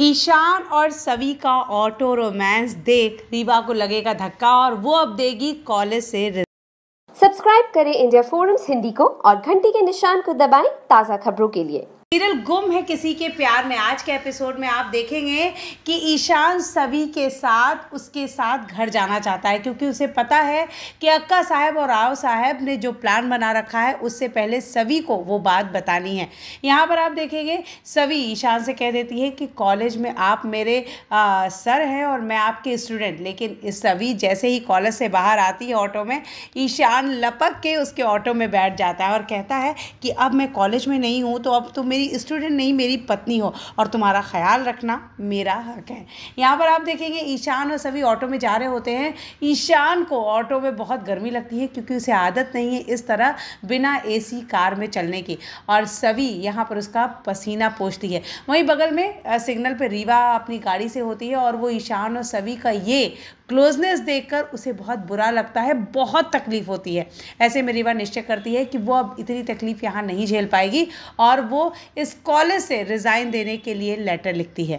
ईशान और सवी का ऑटो रोमांस देख रीवा को लगेगा धक्का और वो अब देगी कॉलेज से सब्सक्राइब करें इंडिया फोरम्स हिंदी को और घंटी के निशान को दबाएं ताज़ा खबरों के लिए सीरियल गुम है किसी के प्यार में आज के एपिसोड में आप देखेंगे कि ईशान सभी के साथ उसके साथ घर जाना चाहता है क्योंकि उसे पता है कि अक्का साहब और राव साहब ने जो प्लान बना रखा है उससे पहले सभी को वो बात बतानी है यहाँ पर आप देखेंगे सभी ईशान से कह देती है कि कॉलेज में आप मेरे आ, सर हैं और मैं आपके स्टूडेंट लेकिन सभी जैसे ही कॉलेज से बाहर आती है ऑटो में ईशान लपक के उसके ऑटो में बैठ जाता है और कहता है कि अब मैं कॉलेज में नहीं हूँ तो अब तुम्हें मेरी स्टूडेंट नहीं मेरी पत्नी हो और तुम्हारा ख्याल रखना मेरा हक है यहाँ पर आप देखेंगे ईशान और सभी ऑटो में जा रहे होते हैं ईशान को ऑटो में बहुत गर्मी लगती है क्योंकि उसे आदत नहीं है इस तरह बिना ए कार में चलने की और सभी यहाँ पर उसका पसीना पोचती है वहीं बगल में सिग्नल पर रीवा अपनी गाड़ी से होती है और वो ईशान और सभी का ये क्लोजनेस देखकर उसे बहुत बुरा लगता है बहुत तकलीफ़ होती है ऐसे में रीवा निश्चय करती है कि वो अब इतनी तकलीफ़ यहाँ नहीं झेल पाएगी और वो इस कॉलेज से रिज़ाइन देने के लिए लेटर लिखती है